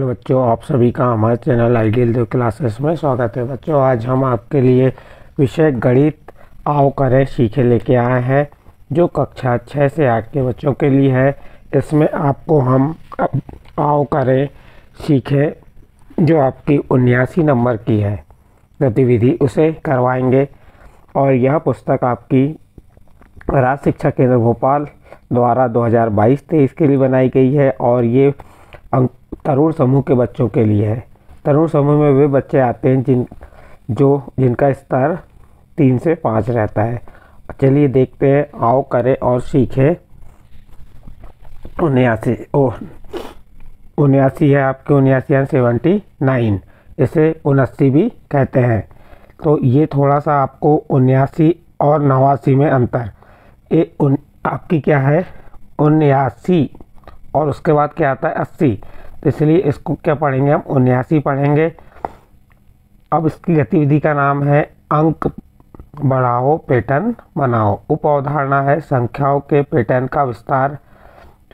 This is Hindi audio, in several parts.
हेलो बच्चों आप सभी का हमारे चैनल आइडियल देव क्लासेस में स्वागत है बच्चों आज हम आपके लिए विषय गणित आओ करें सीखे लेके आए हैं जो कक्षा छः से आठ के बच्चों के लिए है इसमें आपको हम आओ करें सीखे जो आपकी उन्यासी नंबर की है गतिविधि उसे करवाएंगे और यह पुस्तक आपकी राज्य शिक्षा केंद्र भोपाल द्वारा दो हज़ार के लिए बनाई गई है और ये अंक तरुण समूह के बच्चों के लिए है तरुण समूह में वे बच्चे आते हैं जिन जो जिनका स्तर तीन से पाँच रहता है चलिए देखते हैं आओ करें और सीखें उन्यासी ओ उन्यासी है आपके उन्यासी एंड सेवेंटी नाइन इसे उनस्सी भी कहते हैं तो ये थोड़ा सा आपको उन्यासी और नवासी में अंतर ये उन आपकी क्या है उन्यासी और उसके बाद क्या आता है अस्सी तो इसलिए इसको क्या पढ़ेंगे हम उन्यासी पढ़ेंगे अब इसकी गतिविधि का नाम है अंक बढ़ाओ पैटर्न बनाओ उप अवधारणा है संख्याओं के पैटर्न का विस्तार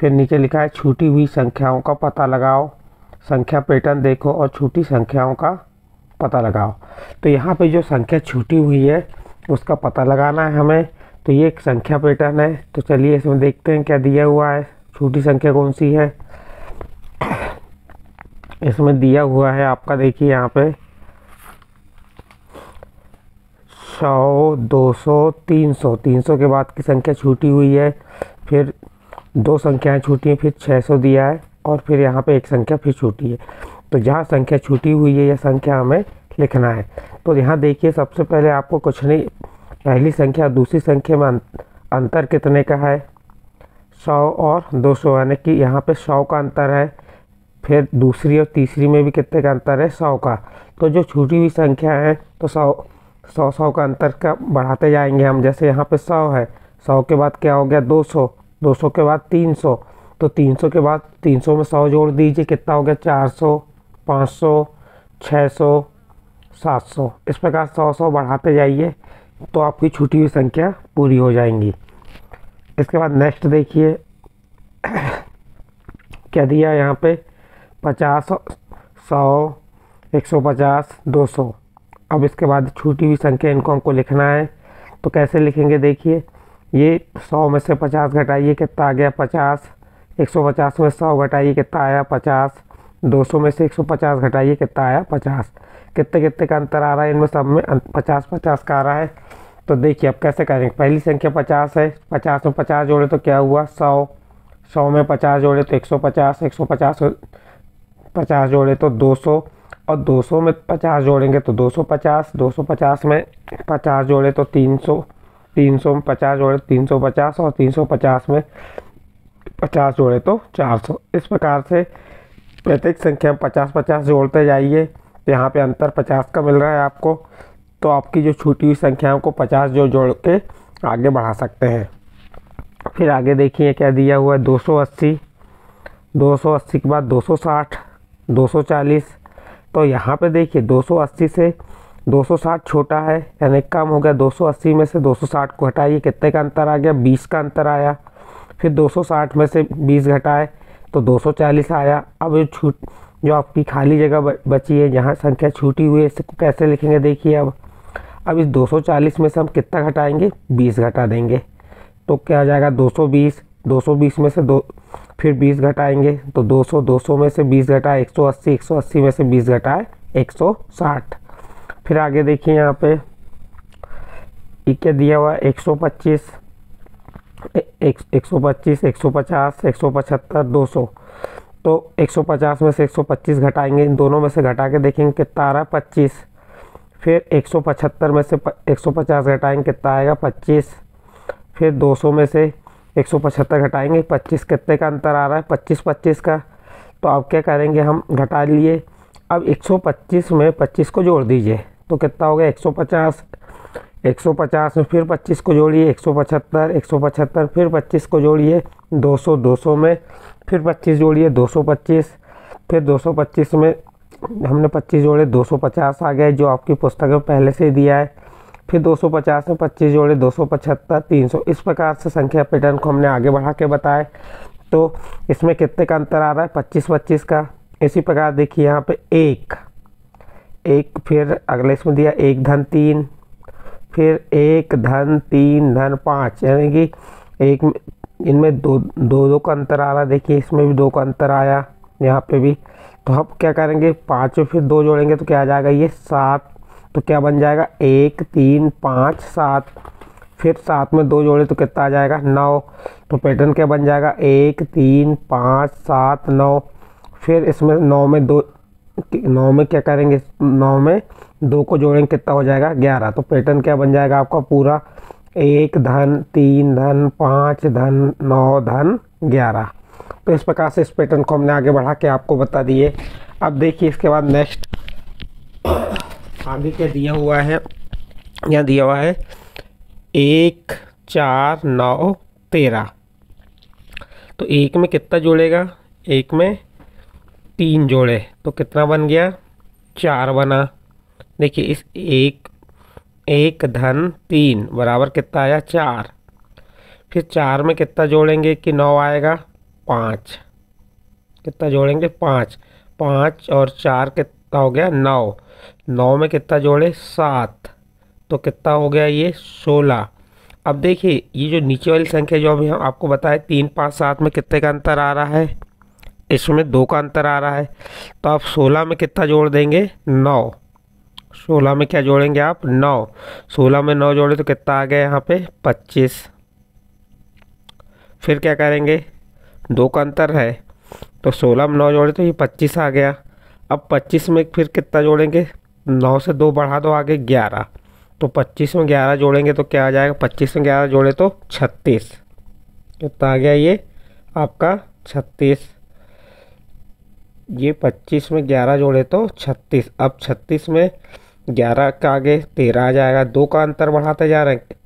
फिर नीचे लिखा है छूटी हुई संख्याओं का पता लगाओ संख्या पैटर्न देखो और छूटी संख्याओं का पता लगाओ तो यहाँ पे जो संख्या छूटी हुई है उसका पता लगाना है हमें तो ये एक संख्या पैटर्न है तो चलिए इसमें देखते हैं क्या दिया हुआ है छोटी संख्या कौन सी है इसमें दिया हुआ है आपका देखिए यहाँ पे सौ दो सौ तीन सौ तीन सौ के बाद की संख्या छूटी हुई है फिर दो संख्याएं छूटी हैं फिर छः सौ दिया है और फिर यहाँ पे एक संख्या फिर छूटी है तो जहाँ संख्या छूटी हुई है यह संख्या हमें लिखना है तो यहाँ देखिए सबसे पहले आपको कुछ नहीं पहली संख्या दूसरी संख्या में अंतर कितने का है सौ और दो सौ यानी कि यहाँ पर सौ का अंतर है फिर दूसरी और तीसरी में भी कितने का अंतर है सौ का तो जो छूटी हुई संख्या है तो सौ सौ सौ का अंतर का बढ़ाते जाएंगे हम जैसे यहाँ पे सौ है सौ के बाद क्या हो गया दो सौ दो सौ के बाद तीन सौ तो तीन सौ के बाद तीन सौ में सौ जोड़ दीजिए कितना हो गया चार सौ पाँच सौ छः सौ सात सौ इस प्रकार सौ सौ बढ़ाते जाइए तो आपकी छूटी हुई संख्या पूरी हो जाएंगी इसके बाद नेक्स्ट देखिए क्या दिया यहाँ पर पचास सौ एक सौ पचास दो सौ अब इसके बाद छूटी हुई संख्या इनको हमको लिखना है तो कैसे लिखेंगे देखिए ये सौ में से पचास घटाइए कितना आ गया पचास एक सौ पचास में सौ घटाइए कितना आया पचास दो सौ में से एक सौ पचास घटाइए कितना आया पचास कितने कितने का अंतर आ रहा है इनमें सब में अं, पचास पचास का आ रहा है तो देखिए अब कैसे करेंगे पहली संख्या पचास है पचास में पचास जोड़े तो क्या हुआ सौ सौ में पचास जोड़े तो एक सौ पचास एक सौ पचास पचास जोड़े तो दो सौ और दो सौ में पचास जोड़ेंगे तो दो सौ पचास दो सौ पचास में पचास जोड़े तो तीन सौ तीन सौ में पचास जोड़े तो तीन सौ पचास और तीन सौ पचास में पचास जोड़े तो चार सौ इस प्रकार से प्रत्येक संख्या में पचास पचास जोड़ते जाइए यहाँ पे अंतर पचास का मिल रहा है आपको तो आपकी जो छूटी हुई संख्याओं को पचास जो जोड़ के आगे बढ़ा सकते हैं फिर आगे देखिए क्या दिया हुआ है दो सौ अस्सी दो सौ अस्सी के बाद दो सौ साठ 240 तो यहाँ पे देखिए 280 से 260 छोटा है यानी कम हो गया 280 में से 260 को हटाइए कितने का अंतर आ गया 20 का अंतर आया फिर 260 में से 20 घटाए तो 240 आया अब ये छूट जो आपकी खाली जगह बची है जहाँ संख्या छूटी हुई है इसको कैसे लिखेंगे देखिए अब अब इस 240 में से हम कितना घटाएंगे 20 घटा देंगे तो क्या आ जाएगा 220 220 में से दो फिर 20 घटाएंगे तो 200 200 में से 20 घटाए 180 180 में से 20 घटाए 160 फिर आगे देखिए यहाँ पे क्या दिया हुआ 125 एक, 125 150 175 200 तो 150 में से 125 घटाएंगे इन दोनों में से घटा के देखेंगे कितना आ रहा है पच्चीस फिर 175 में से 150 घटाएंगे कितना आएगा 25 फिर 200 में से एक सौ पचहत्तर घटाएँगे पच्चीस कितने का अंतर आ रहा है पच्चीस पच्चीस का तो आप क्या करेंगे हम घटा लिए अब 125 में 25 को जोड़ दीजिए तो कितना हो गया 150 150 में फिर 25 को जोड़िए 175 175 फिर 25 को जोड़िए 200 200 में फिर 25 जोड़िए 225 फिर 225 में हमने 25 जोड़े 250 आ गए जो आपकी पुस्तक में पहले से दिया है फिर 250 में 25 जोड़े तीन सौ इस प्रकार से संख्या पैटर्न को हमने आगे बढ़ा के बताए तो इसमें कितने का अंतर आ रहा है 25 25 का इसी प्रकार देखिए यहाँ पे एक एक फिर अगले इसमें दिया एक धन तीन फिर एक धन तीन धन पाँच यानी कि एक इनमें दो दो दो का अंतर आ रहा है देखिए इसमें भी दो का अंतर आया यहाँ पे भी तो हम क्या करेंगे पाँच फिर दो जोड़ेंगे तो क्या आ जाएगा ये सात तो क्या बन जाएगा एक तीन पाँच सात फिर सात में दो जोड़े तो कितना आ जाएगा नौ तो पैटर्न क्या बन जाएगा एक तीन पाँच सात नौ फिर इसमें नौ में दो नौ में क्या करेंगे नौ में दो को जोड़ेंगे कितना हो जाएगा ग्यारह तो पैटर्न क्या बन जाएगा आपका पूरा एक धन तीन धन पाँच धन नौ धन ग्यारह तो इस प्रकार से इस पैटर्न को हमने आगे बढ़ा के आपको बता दिए अब देखिए इसके बाद नेक्स्ट आगे क्या दिया हुआ है यहाँ दिया हुआ है एक चार नौ तेरह तो एक में कितना जोड़ेगा एक में तीन जोड़े तो कितना बन गया चार बना देखिए इस एक एक धन तीन बराबर कितना आया चार फिर चार में कितना जोड़ेंगे कि नौ आएगा पाँच कितना जोड़ेंगे पाँच पाँच और चार कितना कितना हो गया नौ नौ में कितना जोड़े सात तो कितना हो गया ये सोलह अब देखिए ये जो नीचे वाली संख्या जो अभी हम आपको बताए तीन पाँच सात में कितने का अंतर आ रहा है इसमें दो का अंतर आ रहा है तो आप सोलह में कितना जोड़ देंगे नौ सोलह में क्या जोड़ेंगे आप नौ सोलह में नौ जोड़े तो कितना आ गया यहाँ पे पच्चीस फिर क्या करेंगे दो का अंतर है तो सोलह में नौ जोड़े तो ये पच्चीस आ गया अब पच्चीस में फिर कितना जोड़ेंगे नौ से दो बढ़ा दो आगे ग्यारह तो पच्चीस में ग्यारह जोड़ेंगे तो क्या आ जाएगा पच्चीस में ग्यारह जोड़े तो छत्तीस कितना आ गया ये आपका छत्तीस ये पच्चीस में ग्यारह जोड़े तो छत्तीस अब छत्तीस में ग्यारह का आगे तेरह आ जाएगा दो का अंतर बढ़ाते जा रहे हैं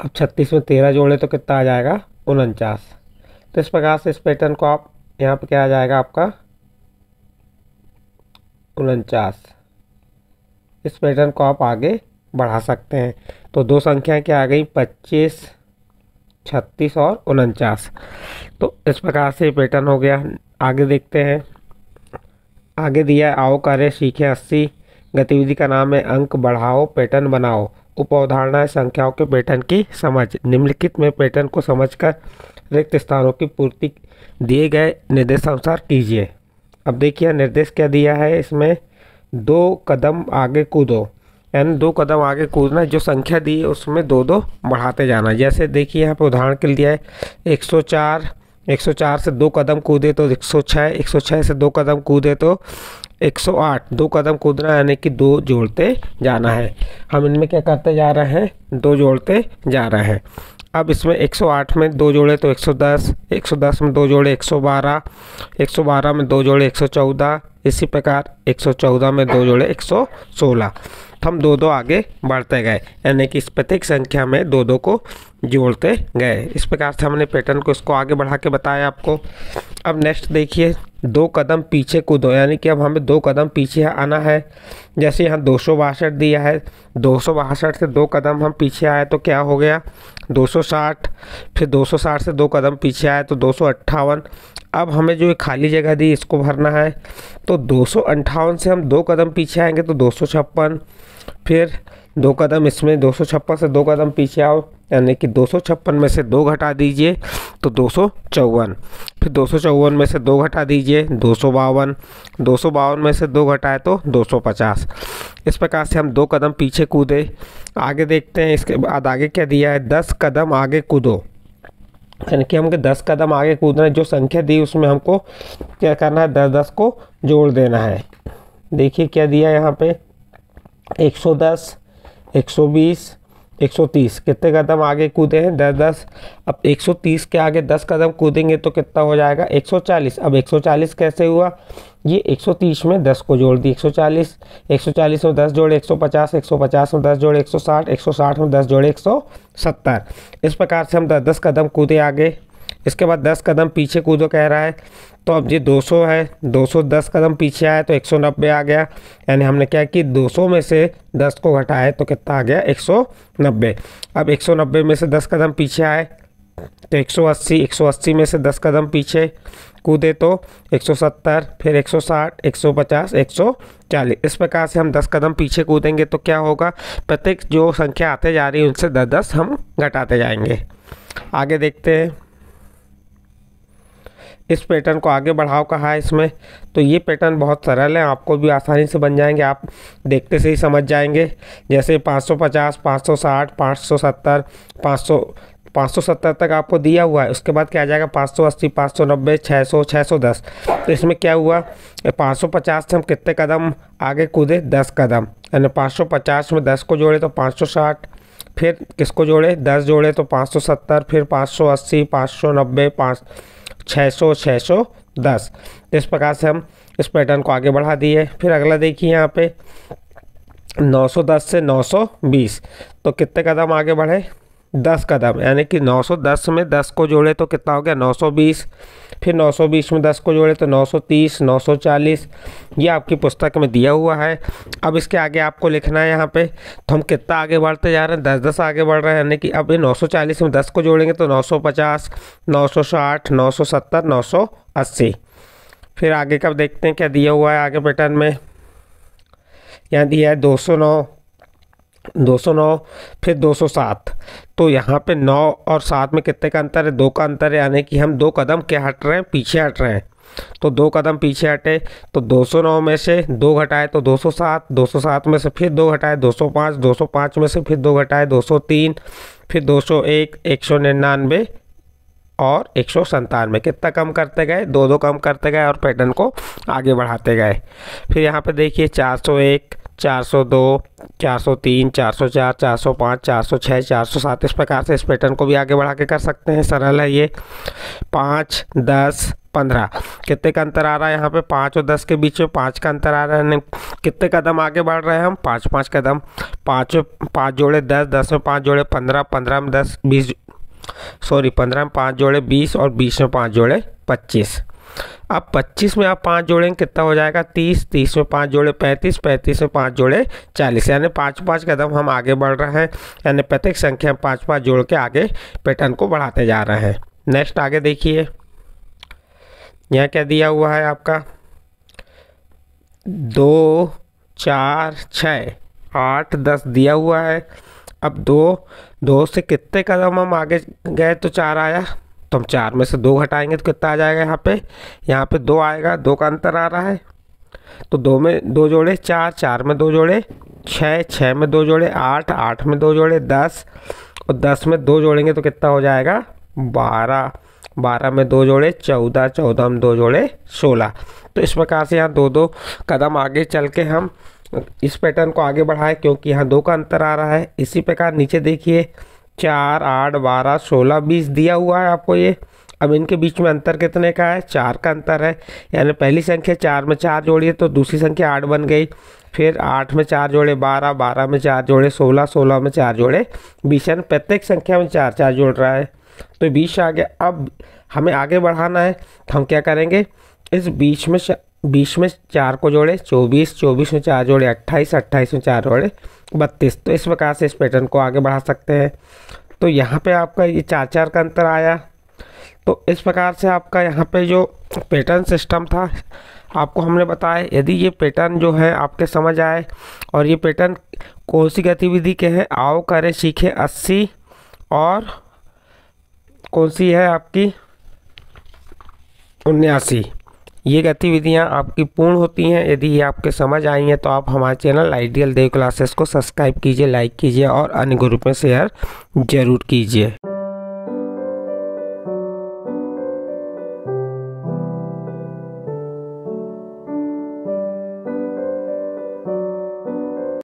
अब छत्तीस में तेरह जोड़े तो कितना आ जाएगा उनचास तो इस प्रकार से इस पैटर्न को आप यहाँ पे क्या आ जाएगा आपका उनचास इस पैटर्न को आप आगे बढ़ा सकते हैं तो दो संख्या क्या आ गई पच्चीस छत्तीस और उनचास तो इस प्रकार से पैटर्न हो गया आगे देखते हैं आगे दिया आओ कार्य सीखे अस्सी गतिविधि का नाम है अंक बढ़ाओ पैटर्न बनाओ उप अवधारणाएँ संख्याओं के पैटर्न की समझ निम्नलिखित में पैटर्न को समझकर रिक्त स्थानों की पूर्ति दिए गए निर्देशानुसार कीजिए अब देखिए निर्देश क्या दिया है इसमें दो कदम आगे कूदो यानी दो कदम आगे कूदना जो संख्या दी है उसमें दो दो बढ़ाते जाना जैसे देखिए यहाँ पर उदाहरण के लिए 104 104 से दो कदम कूदे तो 106 106 से दो कदम कूदे तो 108 दो कदम कूदना यानी कि दो जोड़ते जाना है हम इनमें क्या करते जा रहे हैं दो जोड़ते जा रहे हैं अब इसमें 108 में दो जोड़े तो 110 110 में दो जोड़े 112 112 में दो जोड़े 114 इसी प्रकार 114 में दो जोड़े 116 हम दो दो आगे बढ़ते गए यानी कि इस प्रत्येक संख्या में दो दो को जोड़ते गए इस प्रकार से हमने पैटर्न को इसको आगे बढ़ा के बताया आपको अब नेक्स्ट देखिए दो कदम पीछे कूदो यानी कि अब हमें दो कदम पीछे आना है जैसे यहाँ दो सौ बासठ दिया है दो सौ बासठ से दो कदम हम पीछे आए तो क्या हो गया दो सौ साठ फिर दो सौ साठ से दो कदम पीछे आए तो दो सौ अट्ठावन अब हमें जो खाली जगह दी इसको भरना है तो दो सौ अट्ठावन से हम दो कदम पीछे आएंगे तो दो सौ छप्पन फिर दो कदम इसमें दो से दो कदम पीछे आओ यानी कि दो में से दो घटा दीजिए तो दो फिर दो में से दो घटा दीजिए दो सौ बावन दो सौ बावन में से दो घटाए तो 250 इस प्रकार से हम दो कदम पीछे कूदे आगे देखते हैं इसके बाद आगे क्या दिया है दस कदम आगे कूदो यानी कि हमको दस कदम आगे कूदना है जो संख्या दी उसमें हमको क्या करना है दस दस को जोड़ देना है देखिए क्या दिया यहाँ पे एक सौ तीस कितने कदम आगे कूदे हैं दस दस अब एक सौ तीस के आगे दस कदम कूदेंगे तो कितना हो जाएगा एक सौ चालीस अब एक सौ चालीस कैसे हुआ ये एक सौ तीस में दस को जोड़ दी एक सौ चालीस एक सौ चालीस में दस जोड़े एक सौ पचास एक सौ पचास में दस जोड़े एक सौ साठ एक सौ साठ में दस जोड़े एक सौ सत्तर इस प्रकार से हम दस कदम कूदे आगे इसके बाद दस कदम पीछे कूदो कह रहा है तो अब ये 200 है 210 कदम पीछे आया तो 190 आ गया यानी हमने क्या कि 200 में से 10 को घटाया तो कितना आ गया 190 अब 190 में से 10 कदम पीछे आए तो 180 180 में से 10 कदम पीछे कूदे तो 170 फिर 160 150 140 इस प्रकार से हम 10 कदम पीछे कूदेंगे तो क्या होगा प्रत्येक जो संख्या आते जा रही है उनसे दस दस हम घटाते जाएंगे आगे देखते हैं इस पैटर्न को आगे बढ़ाओ कहा है इसमें तो ये पैटर्न बहुत सरल है आपको भी आसानी से बन जाएंगे आप देखते से ही समझ जाएंगे जैसे 550, 560, 570, 500 570 तक आपको दिया हुआ है उसके बाद क्या आ जाएगा 580, 590, 600, 610 तो इसमें क्या हुआ 550 से हम कितने कदम आगे कूदे 10 कदम यानी 550 में 10 को जोड़े तो 560 फिर किसको जोड़े 10 जोड़े तो 570 फिर 580, 590, 5 छः सौ सौ दस इस प्रकार से हम इस पैटर्न को आगे बढ़ा दिए फिर अगला देखिए यहाँ पे 910 से 920 तो कितने कदम आगे बढ़े दस कदम यानी कि 910 में 10 को जोड़े तो कितना हो गया 920 फिर 920 में 10 को जोड़े तो 930 940 ये आपकी पुस्तक में दिया हुआ है अब इसके आगे आपको लिखना है यहाँ पे तो हम कितना आगे बढ़ते जा रहे हैं दस दस आगे बढ़ रहे हैं यानी कि अब ये 940 में 10 को जोड़ेंगे तो 950 960 970 980 फिर आगे कब देखते हैं क्या दिया हुआ है आगे पैटर्न में यहाँ दिया है दो 209 फिर 207 तो यहाँ पे 9 और 7 में कितने का अंतर है दो का अंतर है यानी कि हम दो कदम क्या हट रहे हैं पीछे हट रहे हैं तो दो कदम पीछे हटे तो 209 में से दो घटाए तो 207 207 में से फिर दो घटाए 205 205 में से फिर दो घटाए 203 फिर 201 199 और एक सौ संतानवे कितना कम करते गए दो दो कम करते गए और पैटर्न को आगे बढ़ाते गए फिर यहाँ पे देखिए 401 चार सौ दो चार सौ तीन चार सौ चार चार सौ पाँच चार सौ छः चार सौ सात इस प्रकार से इस पैटर्न को भी आगे बढ़ा के कर सकते हैं सरल है ये पाँच दस पंद्रह कितने का अंतर आ रहा है यहाँ पे पाँच और दस के बीच में पाँच का अंतर आ रहा है कितने कदम आगे बढ़ रहे हैं हम पाँच पाँच कदम पाँच पाँच जोड़े दस दस में पाँच जोड़े पंद्रह पंद्रह में दस बीस सॉरी पंद्रह में पाँच जोड़े बीस और बीस में पाँच जोड़े पच्चीस अब 25 में आप पाँच जोड़ेंगे कितना हो जाएगा 30 30 में पाँच जोड़े 35 35 में पाँच जोड़े 40 यानी पाँच पाँच कदम हम आगे बढ़ रहे हैं यानी प्रत्येक संख्या हम पाँच पाँच जोड़ के आगे पैटर्न को बढ़ाते जा रहे हैं नेक्स्ट आगे देखिए यहाँ क्या दिया हुआ है आपका दो चार छ आठ दस दिया हुआ है अब दो दो से कितने कदम हम आगे गए तो चार आया तो हम चार में से दो घटाएंगे तो कितना आ जाएगा यहाँ पे यहाँ पे दो आएगा दो का अंतर आ रहा है तो दो में दो जोड़े चार चार में दो जोड़े छः छः में दो जोड़े आठ आठ में दो जोड़े दस और दस में दो जोड़ेंगे तो कितना हो जाएगा बारह बारह में दो जोड़े चौदह चौदह में दो जोड़े सोलह तो इस प्रकार से यहाँ दो दो कदम आगे चल के हम इस पैटर्न को आगे बढ़ाएं क्योंकि यहाँ दो का अंतर आ रहा है इसी प्रकार नीचे देखिए चार आठ बारह सोलह बीस दिया हुआ है आपको ये अब इनके बीच में अंतर कितने का है चार का अंतर है यानी पहली संख्या चार में चार जोड़िए तो दूसरी संख्या आठ बन गई फिर आठ में चार जोड़े बारह बारह में चार जोड़े सोलह सोलह में चार जोड़े बीस यानी प्रत्येक संख्या में चार चार जोड़ रहा है तो बीस आ गया अब हमें आगे बढ़ाना है तो हम क्या करेंगे इस बीच में बीस में चार को जोड़े चौबीस चौबीस में चार जोड़े अट्ठाईस अट्ठाईस में चार जोड़े बत्तीस तो इस प्रकार से इस पैटर्न को आगे बढ़ा सकते हैं तो यहाँ पे आपका ये चार चार का अंतर आया तो इस प्रकार से आपका यहाँ पे जो पैटर्न सिस्टम था आपको हमने बताया यदि ये पैटर्न जो है आपके समझ आए और ये पैटर्न कौन सी गतिविधि के हैं आओ करें सीखे अस्सी और कौन सी है आपकी उन्यासी ये गतिविधियाँ आपकी पूर्ण होती हैं यदि ये आपके समझ आई हैं तो आप हमारे चैनल आइडियल देव क्लासेस को सब्सक्राइब कीजिए लाइक कीजिए और अन्य ग्रुप में शेयर ज़रूर कीजिए